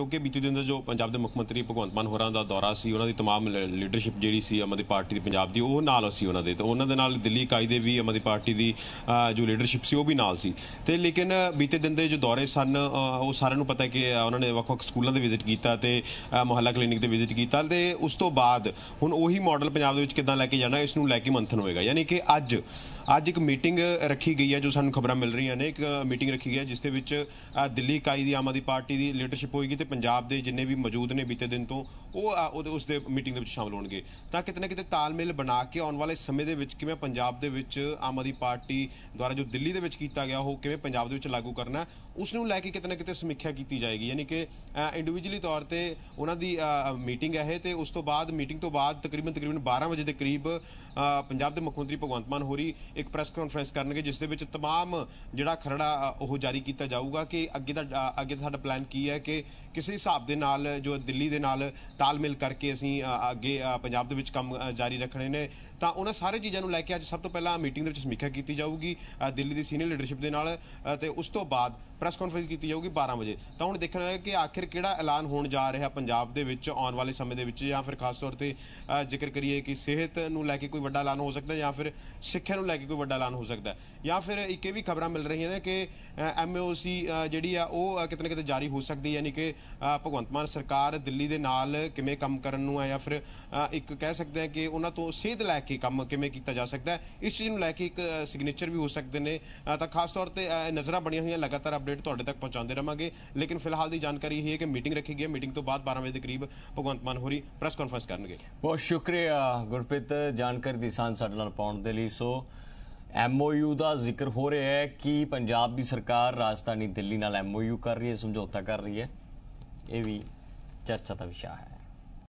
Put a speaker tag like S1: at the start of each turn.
S1: ਕਿਉਂਕਿ ਬੀਤੇ ਦਿਨ ਦਾ ਜੋ ਪੰਜਾਬ ਦੇ ਮੁੱਖ ਮੰਤਰੀ ਭਗਵੰਤ ਮਾਨ ਹੋਰਾਂ ਦਾ ਦੌਰਾ ਸੀ ਉਹਨਾਂ ਦੀ तमाम ਲੀਡਰਸ਼ਿਪ ਜਿਹੜੀ ਸੀ ਅਮਦੀ ਪਾਰਟੀ ਦੀ ਪੰਜਾਬ ਦੀ ਉਹ ਨਾਲ ਸੀ ਉਹਨਾਂ ਦੇ ਤੇ ਉਹਨਾਂ ਦੇ ਨਾਲ ਦਿੱਲੀ ਇਕਾਈ ਦੇ ਵੀ ਅਮਦੀ ਪਾਰਟੀ ਦੀ ਜੋ ਲੀਡਰਸ਼ਿਪ ਸੀ ਉਹ ਵੀ ਨਾਲ ਸੀ ਤੇ ਲੇਕਿਨ ਬੀਤੇ ਦਿਨ ਦੇ ਜੋ ਦੌਰੇ ਸਨ ਉਹ ਸਾਰਿਆਂ ਨੂੰ ਪਤਾ ਹੈ ਕਿ ਉਹਨਾਂ ਨੇ ਵੱਖ-ਵੱਖ ਸਕੂਲਾਂ ਦੇ ਵਿਜ਼ਿਟ ਕੀਤਾ ਤੇ ਮੁਹੱਲਾ ਕਲੀਨਿਕ ਤੇ ਵਿਜ਼ਿਟ ਕੀਤਾ ਤੇ ਉਸ ਤੋਂ ਬਾਅਦ ਹੁਣ ਉਹੀ ਮਾਡਲ ਪੰਜਾਬ ਦੇ ਵਿੱਚ ਕਿਦਾਂ ਲੈ ਕੇ ਜਾਣਾ ਇਸ ਨੂੰ ਲੈ ਕੇ ਮੰਥਨ ਹੋਏਗਾ ਯਾਨੀ ਕਿ ਅੱਜ ਅੱਜ ਇੱਕ ਮੀਟਿੰਗ ਰੱਖੀ ਗਈ ਹੈ ਜੋ ਸਾਨੂੰ ਖਬਰਾਂ ਮਿਲ ਰਹੀਆਂ ਨੇ ਇੱਕ ਮੀਟਿੰਗ ਰੱਖੀ ਗਈ ਹੈ ਜਿਸ ਦੇ ਵਿੱਚ ਦਿੱਲੀ ਇਕਾਈ ਦੀ ਆਮ ਆਦਮੀ ਪਾਰਟੀ ਦੀ ਲੀਡਰਸ਼ਿਪ ਹੋਏਗੀ ਤੇ ਪੰਜਾਬ ਦੇ ਜਿੰਨੇ ਵੀ ਮੌਜੂਦ ਨੇ ਬੀਤੇ ਦਿਨ ਤੋਂ ਉਹ ਉਸ ਦੇ ਮੀਟਿੰਗ ਦੇ ਵਿੱਚ ਸ਼ਾਮਲ ਹੋਣਗੇ ਤਾਂ ਕਿਤੇ ਨਾ ਕਿਤੇ ਤਾਲਮੇਲ ਬਣਾ ਕੇ ਆਉਣ ਵਾਲੇ ਸਮੇਂ ਦੇ ਵਿੱਚ ਕਿਵੇਂ ਪੰਜਾਬ ਦੇ ਵਿੱਚ ਆਮ ਆਦਮੀ ਪਾਰਟੀ ਦੁਆਰਾ ਜੋ ਦਿੱਲੀ ਦੇ ਵਿੱਚ ਕੀਤਾ ਗਿਆ ਉਹ ਕਿਵੇਂ ਪੰਜਾਬ ਦੇ ਵਿੱਚ ਲਾਗੂ ਕਰਨਾ ਉਸ ਨੂੰ ਲੈ ਕੇ ਕਿਤੇ ਨਾ ਕਿਤੇ ਸਮੀਖਿਆ ਕੀਤੀ ਜਾਏਗੀ ਯਾਨੀ ਕਿ ਇੰਡੀਵਿਜੂਅਲੀ ਤੌਰ ਤੇ ਉਹਨਾਂ ਦੀ ਮੀਟਿੰਗ ਹੈ ਤੇ ਉਸ ਤੋਂ ਬਾਅਦ ਮੀਟਿੰਗ ਤੋਂ ਬਾਅਦ ਤਕਰੀਬਨ ਤਕਰੀਬਨ 12 ਵਜੇ ਦੇ ਕਰੀਬ ਪੰਜਾਬ ਦੇ ਮੁੱਖ ਮੰਤਰੀ ਭਗਵੰਤ ਮਾਨ ਹੋਰੀ ਇੱਕ ਪ੍ਰੈਸ ਕਾਨਫਰੰਸ ਕਰਨਗੇ ਜਿਸ ਦੇ ਵਿੱਚ तमाम ਜਿਹੜਾ ਖਰੜਾ ਉਹ ਜਾਰੀ ਕੀਤਾ ਜਾਊਗਾ ਕਿ ਅੱਗੇ ਦਾ ਅੱਗੇ ਦਾ ਸਾਡਾ ਪਲਾਨ ਕੀ ਹੈ ਕਿ ਕਿਸੇ ਹਿਸਾਬ ਦੇ ਨਾਲ ਜੋ ਦਿੱਲੀ ਦੇ ਨਾਲ ਤਾਲਮੇਲ ਕਰਕੇ ਅਸੀਂ ਅੱਗੇ ਪੰਜਾਬ ਦੇ ਵਿੱਚ ਕੰਮ ਜਾਰੀ ਰੱਖਣੇ ਨੇ ਤਾਂ ਉਹਨਾਂ ਸਾਰੇ ਚੀਜ਼ਾਂ ਨੂੰ ਲੈ ਕੇ ਅੱਜ ਸਭ ਤੋਂ ਪਹਿਲਾਂ ਮੀਟਿੰਗ ਦੇ ਵਿੱਚ ਸਮੀਖਿਆ ਕੀਤੀ ਜਾਊਗੀ ਦਿੱਲੀ ਦੀ ਸੀਨੀਅਰ ਲੀਡਰਸ਼ਿਪ ਦੇ ਨਾਲ ਤੇ ਉਸ ਤੋਂ ਬਾਅਦ ਪ੍ਰੈਸ ਕਾਨਫਰੰਸ ਕੀਤੀ ਜਾਊਗੀ 12 ਵਜੇ ਤਾਂ ਹੁਣ ਦੇਖਣਾ ਹੈ ਕਿ ਆਖਿਰ ਕਿਹੜਾ ਐਲਾਨ ਹੋਣ ਜਾ ਰਿਹਾ ਪੰਜਾਬ ਦੇ ਵਿੱਚ ਆਉਣ ਵਾਲੇ ਸਮੇਂ ਦੇ ਵਿੱਚ ਜਾਂ ਫਿਰ ਖਾਸ ਤੌਰ ਤੇ ਜ਼ਿਕਰ ਕਰੀਏ ਕਿ ਸਿਹਤ ਨੂੰ ਲੈ ਕੇ ਕੋਈ ਵੱਡਾ ਐਲਾਨ ਹੋ ਸਕਦਾ ਜਾਂ ਫਿਰ ਸਿੱਖਿਆ ਨੂੰ ਲੈ ਕੇ ਕੋਈ ਵੱਡਾ ਐਲਾਨ ਹੋ ਸਕਦਾ ਜਾਂ ਫਿਰ ਇੱਕ ਇਹ ਵੀ ਖਬਰਾਂ ਮਿਲ ਰਹੀਆਂ ਨੇ ਕਿ ਐਮਓਸੀ ਜਿਹੜੀ ਆ ਉਹ ਕਿਤੇ ਨਾ ਕਿਤੇ ਜਾਰੀ ਹੋ ਸਕਦੀ ਯਾਨੀ ਕਿ ਭਗਵੰਤ ਮਾਨ ਸਰਕਾਰ ਦਿੱਲੀ ਦੇ ਨਾਲ ਕਿਵੇਂ ਕੰਮ ਕਰਨ ਨੂੰ ਆ ਜਾਂ ਫਿਰ ਇੱਕ ਕਹਿ ਸਕਦੇ ਆ ਕਿ ਉਹਨਾਂ ਤੋਂ ਸੇਧ ਲੈ ਕੇ ਕੰਮ ਕਿਵੇਂ ਕੀਤਾ ਜਾ ਸਕਦਾ ਇਸ ਚੀਜ਼ ਨੂੰ ਲੈ ਕੇ ਇੱਕ ਸਿਗਨੇਚਰ ਵੀ ਹੋ ਸਕਦੇ ਨੇ ਤਾਂ ਖਾਸ ਤੌਰ ਤੇ ਨਜ਼ਰਾਂ ਬਣੀਆਂ ਹੋਈਆਂ ਲਗਾਤਾਰ ਅਪਡੇਟ ਤੁਹਾਡੇ ਤੱਕ ਪਹੁੰਚਾਉਂਦੇ ਰਵਾਂਗੇ ਲੇਕਿਨ ਫਿਲਹਾਲ ਦੀ ਜਾਣਕਾਰੀ ਇਹ ਹੈ ਕਿ ਮੀਟਿੰਗ ਰੱਖੀ ਗਈ ਹੈ ਮੀਟਿੰਗ ਤੋਂ ਬਾਅਦ 12 ਵਜੇ ਦੇ ਕਰੀਬ ਭਗਵੰਤ ਮਾਨ ਹੋਰੀ ਪ੍ਰੈਸ ਕਾਨਫਰੰਸ ਕਰਨਗੇ
S2: ਬਹੁਤ ਸ਼ੁਕਰੀਆ ਗੁਰਪ੍ਰੀਤ ਜਾਣਕਾਰੀ ਦੀ ਸਾਂਝ ਸਾਡੇ ਨਾਲ ਪਾਉਣ ਦੇ ਲਈ ਸੋ ਐਮਓਯੂ ਦਾ ਜ਼ਿਕਰ ਹੋ ਰਿਹਾ ਹੈ ਕਿ ਪੰਜਾਬ ਦੀ ਸਰਕਾਰ ਰਾਜਸਥਾਨੀ ਦਿੱਲੀ ਨਾਲ ਐਮਓਯੂ ਕਰ ਰਹੀ ਹੈ ਸਮਝੌਤਾ ਕਰ ਰਹੀ ਹੈ ਇਹ ਵੀ ਚਰਚਾ ਦਾ ਵਿਸ਼ਾ ਹੈ